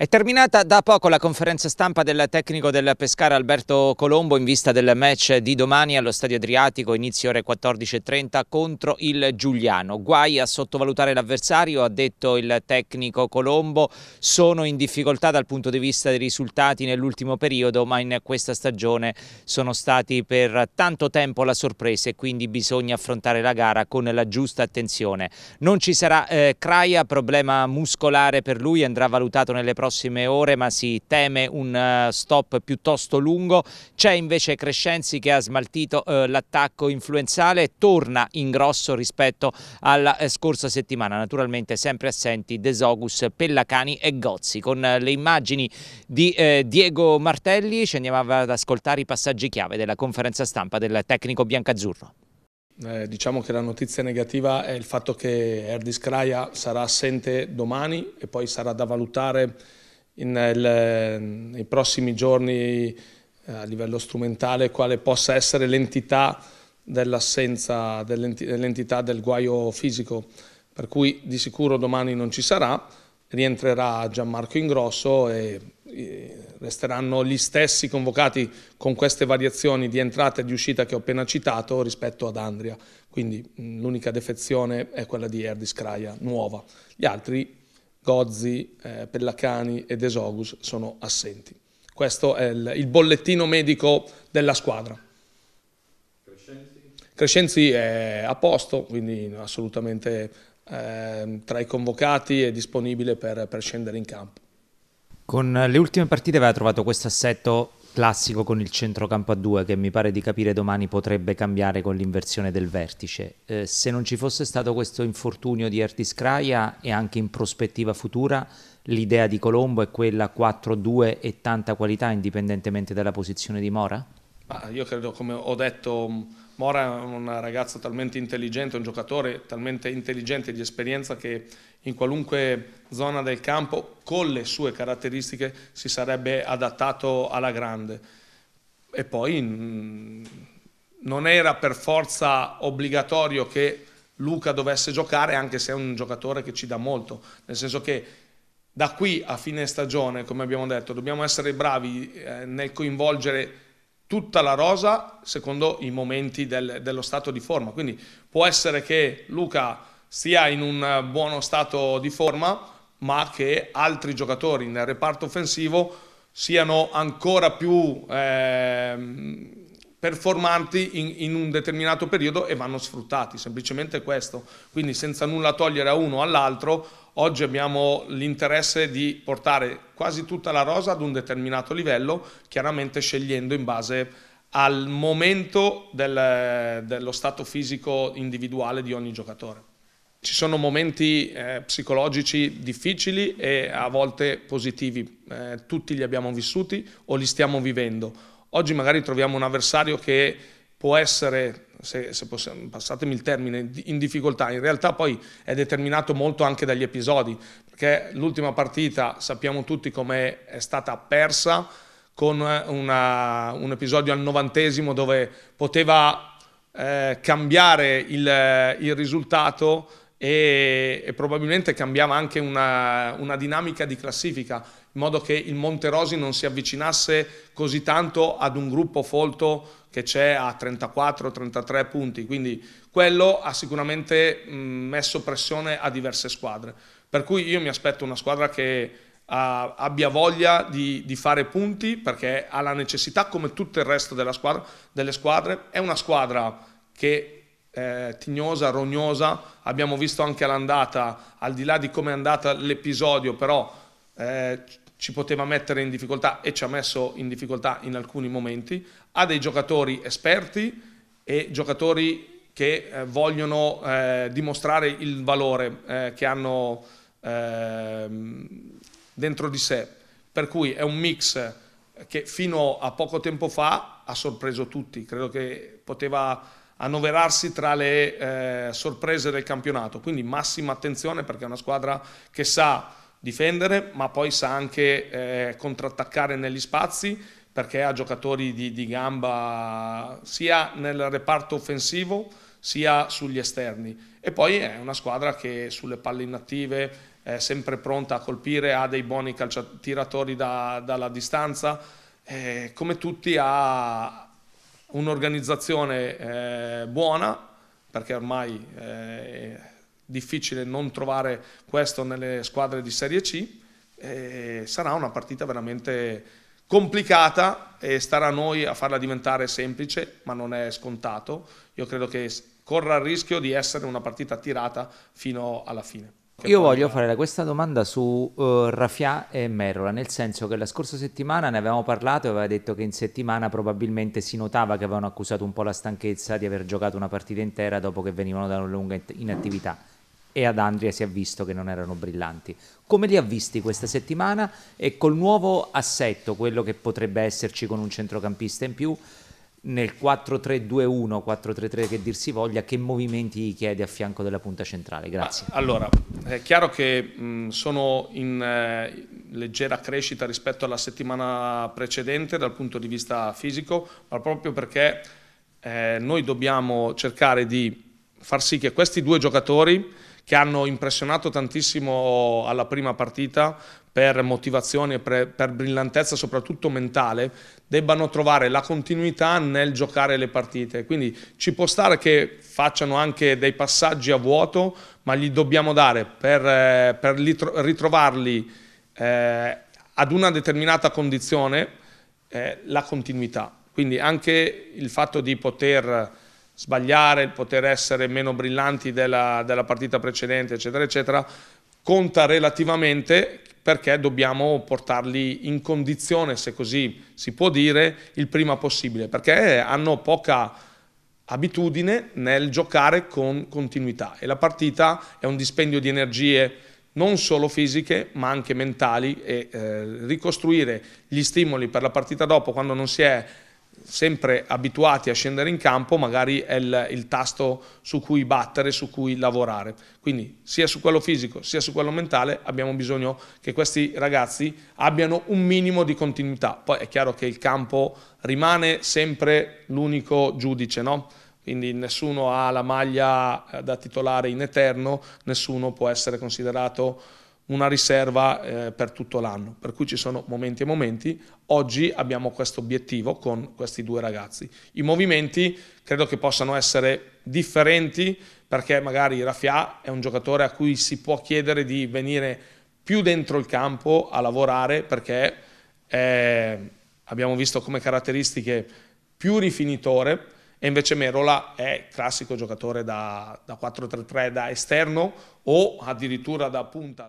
È terminata da poco la conferenza stampa del tecnico del Pescara Alberto Colombo in vista del match di domani allo Stadio Adriatico, inizio ore 14.30 contro il Giuliano. Guai a sottovalutare l'avversario, ha detto il tecnico Colombo. Sono in difficoltà dal punto di vista dei risultati nell'ultimo periodo, ma in questa stagione sono stati per tanto tempo la sorpresa e quindi bisogna affrontare la gara con la giusta attenzione. Non ci sarà eh, Craia, problema muscolare per lui, andrà valutato nelle prossime prossime ore ma si teme un eh, stop piuttosto lungo. C'è invece Crescenzi che ha smaltito eh, l'attacco influenzale e torna in grosso rispetto alla eh, scorsa settimana. Naturalmente sempre assenti Desogus, Pellacani e Gozzi. Con eh, le immagini di eh, Diego Martelli ci andiamo ad ascoltare i passaggi chiave della conferenza stampa del tecnico biancazzurro. Eh, diciamo che la notizia negativa è il fatto che Erdis Kraja sarà assente domani e poi sarà da valutare in, in, nei prossimi giorni eh, a livello strumentale quale possa essere l'entità dell'assenza, dell'entità del guaio fisico, per cui di sicuro domani non ci sarà, rientrerà Gianmarco Ingrosso e resteranno gli stessi convocati con queste variazioni di entrata e di uscita che ho appena citato rispetto ad Andria, quindi l'unica defezione è quella di Erdis Craia, nuova. Gli altri, Gozzi, eh, Pellacani ed Esogus, sono assenti. Questo è il, il bollettino medico della squadra. Crescenzi? Crescenzi è a posto, quindi assolutamente eh, tra i convocati e disponibile per, per scendere in campo. Con le ultime partite aveva trovato questo assetto classico con il centrocampo a due che mi pare di capire domani potrebbe cambiare con l'inversione del vertice. Eh, se non ci fosse stato questo infortunio di Ertiscraia e anche in prospettiva futura, l'idea di Colombo è quella 4-2 e tanta qualità indipendentemente dalla posizione di Mora? Ma io credo, come ho detto Mora è un ragazzo talmente intelligente, un giocatore talmente intelligente di esperienza che in qualunque zona del campo, con le sue caratteristiche, si sarebbe adattato alla grande. E poi mm, non era per forza obbligatorio che Luca dovesse giocare, anche se è un giocatore che ci dà molto, nel senso che da qui a fine stagione, come abbiamo detto, dobbiamo essere bravi eh, nel coinvolgere tutta la rosa secondo i momenti del, dello stato di forma. Quindi può essere che Luca sia in un buono stato di forma, ma che altri giocatori nel reparto offensivo siano ancora più eh, performanti in, in, un determinato periodo e vanno sfruttati, semplicemente questo. Quindi senza nulla togliere a uno o all'altro, Oggi abbiamo l'interesse di portare quasi tutta la rosa ad un determinato livello, chiaramente scegliendo in base al momento del, dello stato fisico individuale di ogni giocatore. Ci sono momenti eh, psicologici difficili e a volte positivi, eh, tutti li abbiamo vissuti o li stiamo vivendo. Oggi magari troviamo un avversario che può essere se, se possiamo, passatemi il termine, in difficoltà. In realtà poi è determinato molto anche dagli episodi, perché l'ultima partita sappiamo tutti come è stata persa con eh, una, un episodio al novantesimo dove poteva eh, cambiare il, il risultato e, e probabilmente cambiava anche una, una, dinamica di classifica, in modo che il Monte Rosi non si avvicinasse così tanto ad un gruppo folto che c'è a 34-33 punti, quindi quello ha sicuramente messo pressione a diverse squadre. Per cui io mi aspetto una squadra che a, abbia voglia di, di, fare punti perché ha la necessità, come tutto il resto squadra, delle squadre. È una squadra che eh, tignosa, rognosa, abbiamo visto anche l'andata, al di là di come è andata l'episodio, però eh, ci poteva mettere in difficoltà e ci ha messo in difficoltà in alcuni momenti, ha dei giocatori esperti e giocatori che eh, vogliono eh, dimostrare il valore eh, che hanno ehm, dentro di sé. Per cui è un mix che fino a poco tempo fa ha sorpreso tutti, credo che poteva annoverarsi tra le eh, sorprese del campionato, quindi massima attenzione perché è una squadra che sa difendere ma poi sa anche eh, contrattaccare negli spazi perché ha giocatori di, di gamba sia nel reparto offensivo sia sugli esterni e poi è una squadra che sulle palle inattive è sempre pronta a colpire, ha dei buoni calciatiratori da, dalla distanza, eh, come tutti ha, un'organizzazione eh, buona, perché ormai eh, è difficile non trovare questo nelle squadre di Serie C, e sarà una partita veramente complicata e starà a noi a farla diventare semplice, ma non è scontato. Io credo che corra il rischio di essere una partita tirata fino alla fine. Io voglio fare questa domanda su uh, eh, Raffià e Merola, nel senso che la scorsa settimana ne avevamo parlato e aveva detto che in settimana probabilmente si notava che avevano accusato un po' la stanchezza di aver giocato una partita intera dopo che venivano da una lunga inattività e ad Andria si è visto che non erano brillanti. Come li ha visti questa settimana e col nuovo assetto, quello che potrebbe esserci con un centrocampista in più, nel 4-3-2-1, 4-3-3 che dir si voglia, che movimenti chiede a fianco della punta centrale? Grazie. Ah, allora, è chiaro che mh, sono in eh, leggera crescita rispetto alla settimana precedente dal punto di vista fisico, ma proprio perché eh, noi dobbiamo cercare di far sì che questi due giocatori che hanno impressionato tantissimo alla prima partita per motivazione e per, brillantezza soprattutto mentale, debbano trovare la continuità nel giocare le partite. Quindi ci può stare che facciano anche dei passaggi a vuoto, ma gli dobbiamo dare per, per ritrovarli eh, ad una determinata condizione eh, la continuità. Quindi anche il fatto di poter sbagliare, il poter essere meno brillanti della, della partita precedente, eccetera, eccetera, conta relativamente perché dobbiamo portarli in condizione, se così si può dire, il prima possibile, perché hanno poca abitudine nel giocare con continuità e la partita è un dispendio di energie non solo fisiche ma anche mentali e eh, ricostruire gli stimoli per la partita dopo quando non si è sempre abituati a scendere in campo, magari è il, il, tasto su cui battere, su cui lavorare. Quindi sia su quello fisico sia su quello mentale abbiamo bisogno che questi ragazzi abbiano un minimo di continuità. Poi è chiaro che il campo rimane sempre l'unico giudice, no? Quindi nessuno ha la maglia eh, da titolare in eterno, nessuno può essere considerato una riserva eh, per tutto l'anno, per cui ci sono momenti e momenti. Oggi abbiamo questo obiettivo con questi due ragazzi. I movimenti credo che possano essere differenti perché magari Raffià è un giocatore a cui si può chiedere di venire più dentro il campo a lavorare perché è, abbiamo visto come caratteristiche più rifinitore e invece Merola è classico giocatore da, da 4-3-3 da esterno o addirittura da punta.